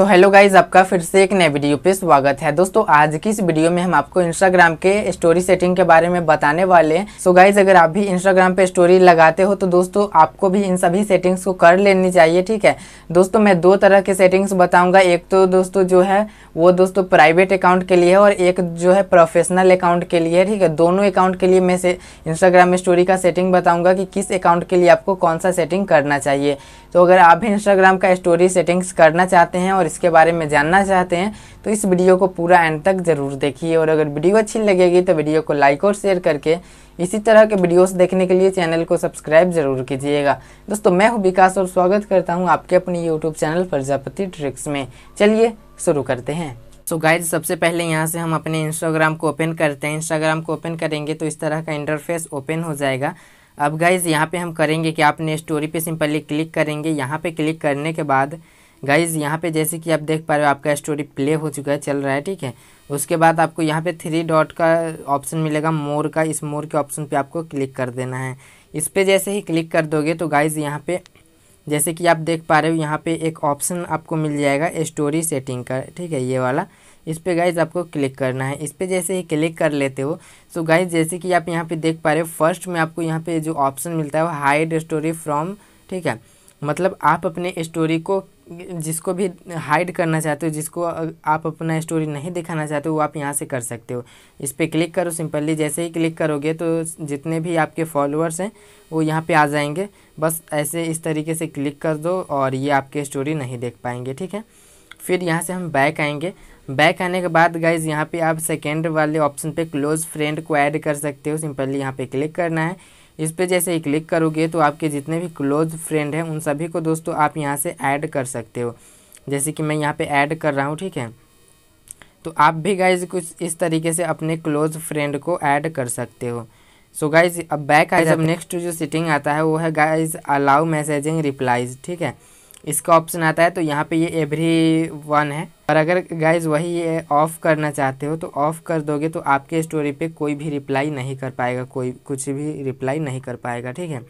so hello guys आपका फिर से एक नए वीडियो पे स्वागत है दोस्तों आज की इस वीडियो में हम आपको इंस्टाग्राम के स्टोरी सेटिंग के बारे में बताने वाले हैं सो गाइज अगर आप भी इंस्टाग्राम पे स्टोरी लगाते हो तो दोस्तों आपको भी इन सभी सेटिंग्स को कर लेनी चाहिए ठीक है दोस्तों मैं दो तरह के सेटिंग्स बताऊँगा एक तो दोस्तों जो है वो दोस्तों प्राइवेट अकाउंट के लिए है और एक जो है प्रोफेशनल अकाउंट के लिए है ठीक है दोनों अकाउंट के लिए मैं से इंस्टाग्राम स्टोरी का सेटिंग बताऊँगा कि किस अकाउंट के लिए आपको कौन सा सेटिंग करना चाहिए तो अगर आप भी इंस्टाग्राम का स्टोरी सेटिंग्स करना चाहते हैं और इसके बारे में जानना चाहते हैं तो इस वीडियो को पूरा एंड तक ज़रूर देखिए और अगर वीडियो अच्छी लगेगी तो वीडियो को लाइक और शेयर करके इसी तरह के वीडियोस देखने के लिए चैनल को सब्सक्राइब जरूर कीजिएगा दोस्तों मैं हूँ विकास और स्वागत करता हूँ आपके अपने यूट्यूब चैनल प्रजापति ट्रिक्स में चलिए शुरू करते हैं सो so गाइज सबसे पहले यहाँ से हम अपने इंस्टाग्राम को ओपन करते हैं इंस्टाग्राम को ओपन करेंगे तो इस तरह का इंटरफेस ओपन हो जाएगा अब गाइज यहाँ पे हम करेंगे कि आपने स्टोरी पे सिंपली क्लिक करेंगे यहाँ पे क्लिक करने के बाद गाइज यहाँ पे जैसे कि आप देख पा रहे हो आपका स्टोरी प्ले हो चुका है चल रहा है ठीक है उसके बाद आपको यहाँ पे थ्री डॉट का ऑप्शन मिलेगा मोर का इस मोर के ऑप्शन पे आपको क्लिक कर देना है इस पर जैसे ही क्लिक कर दोगे तो गाइज यहाँ पे जैसे कि आप देख पा रहे हो यहाँ पे एक ऑप्शन आपको मिल जाएगा स्टोरी सेटिंग का ठीक है ये वाला इस पर गाइज आपको क्लिक करना है इस पर जैसे ही क्लिक कर लेते हो तो गाइज जैसे कि आप यहाँ पे देख पा रहे हो फर्स्ट में आपको यहाँ पे जो ऑप्शन मिलता है वो हाइड स्टोरी फ्रॉम ठीक है मतलब आप अपने स्टोरी को जिसको भी हाइड करना चाहते हो जिसको आप अपना स्टोरी नहीं दिखाना चाहते हो वो आप यहाँ से कर सकते हो इस पर क्लिक करो सिंपली जैसे ही क्लिक करोगे तो जितने भी आपके फॉलोअर्स हैं वो यहाँ पे आ जाएंगे बस ऐसे इस तरीके से क्लिक कर दो और ये आपके स्टोरी नहीं देख पाएंगे ठीक है फिर यहाँ से हम बैक आएंगे बैक आने के बाद गाइज यहाँ पर आप सेकेंड वाले ऑप्शन पर क्लोज फ्रेंड को ऐड कर सकते हो सिंपली यहाँ पर क्लिक करना है इस पर जैसे ही क्लिक करोगे तो आपके जितने भी क्लोज फ्रेंड हैं उन सभी को दोस्तों आप यहाँ से ऐड कर सकते हो जैसे कि मैं यहाँ पे ऐड कर रहा हूँ ठीक है तो आप भी गाइज कुछ इस तरीके से अपने क्लोज फ्रेंड को ऐड कर सकते हो सो so गाइज अब बैक आइज अब नेक्स्ट जो सेटिंग आता है वो है गाइज अलाउ मैसेजिंग रिप्लाइज ठीक है इसका ऑप्शन आता है तो यहाँ पे ये एवरी वन है और अगर गाइज वही ये ऑफ़ करना चाहते हो तो ऑफ़ कर दोगे तो आपके स्टोरी पे कोई भी रिप्लाई नहीं कर पाएगा कोई कुछ भी रिप्लाई नहीं कर पाएगा ठीक है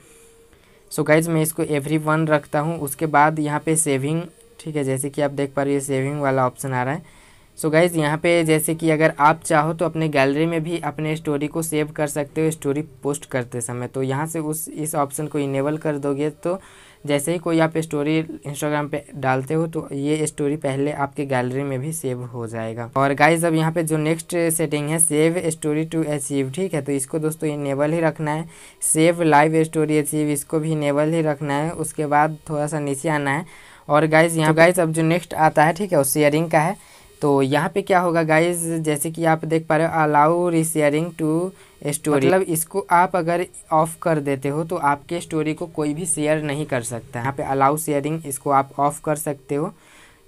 सो so गाइज मैं इसको एवरी वन रखता हूँ उसके बाद यहाँ पे सेविंग ठीक है जैसे कि आप देख पा रहे हो सेविंग वाला ऑप्शन आ रहा है सो so गाइज़ यहाँ पे जैसे कि अगर आप चाहो तो अपने गैलरी में भी अपने स्टोरी को सेव कर सकते हो स्टोरी पोस्ट करते समय तो यहाँ से उस इस ऑप्शन को इनेबल कर दोगे तो जैसे ही कोई आप स्टोरी इंस्टाग्राम पे डालते हो तो ये स्टोरी पहले आपके गैलरी में भी सेव हो जाएगा और गाइज अब यहाँ पे जो नेक्स्ट सेटिंग है सेव स्टोरी टू अचीव ठीक है तो इसको दोस्तों इनेबल ही रखना है सेव लाइव स्टोरी अचीव इसको भी इनेबल ही रखना है उसके बाद थोड़ा सा नीचे आना है और गाइज यहाँ गाइज तो अब जो नेक्स्ट आता है ठीक है वो शेयरिंग का है तो यहाँ पे क्या होगा गाइज जैसे कि आप देख पा रहे हो अलाउ रिशेयरिंग टू स्टोरी मतलब इसको आप अगर ऑफ़ कर देते हो तो आपके स्टोरी को कोई भी शेयर नहीं कर सकता यहाँ पे अलाउ शेयरिंग इसको आप ऑफ़ कर सकते हो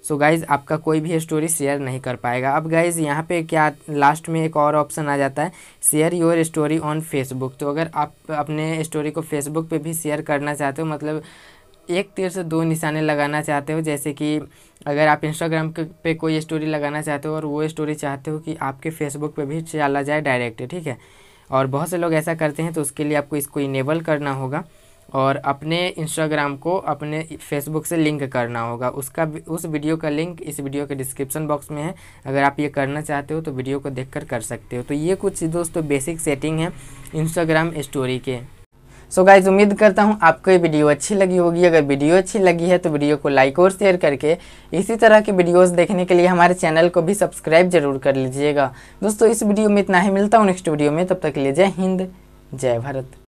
सो so गाइज़ आपका कोई भी स्टोरी शेयर नहीं कर पाएगा अब गाइज़ यहाँ पे क्या लास्ट में एक और ऑप्शन आ जाता है share your story on Facebook तो अगर आप अपने स्टोरी को फेसबुक पे भी शेयर करना चाहते हो मतलब एक तीर से दो निशाने लगाना चाहते हो जैसे कि अगर आप इंस्टाग्राम पे कोई स्टोरी लगाना चाहते हो और वो स्टोरी चाहते हो कि आपके फेसबुक पे भी चला जाए डायरेक्ट ठीक है और बहुत से लोग ऐसा करते हैं तो उसके लिए आपको इसको इनेबल करना होगा और अपने इंस्टाग्राम को अपने फेसबुक से लिंक करना होगा उसका उस वीडियो का लिंक इस वीडियो के डिस्क्रिप्शन बॉक्स में है अगर आप ये करना चाहते हो तो वीडियो को देखकर कर सकते हो तो ये कुछ दोस्तों बेसिक सेटिंग है इंस्टाग्राम स्टोरी के सो so गाइज उम्मीद करता हूँ आपको ये वीडियो अच्छी लगी होगी अगर वीडियो अच्छी लगी है तो वीडियो को लाइक और शेयर करके इसी तरह की वीडियोस देखने के लिए हमारे चैनल को भी सब्सक्राइब जरूर कर लीजिएगा दोस्तों इस वीडियो में इतना ही मिलता हूँ नेक्स्ट वीडियो में तब तक के लिए जय हिंद जय भारत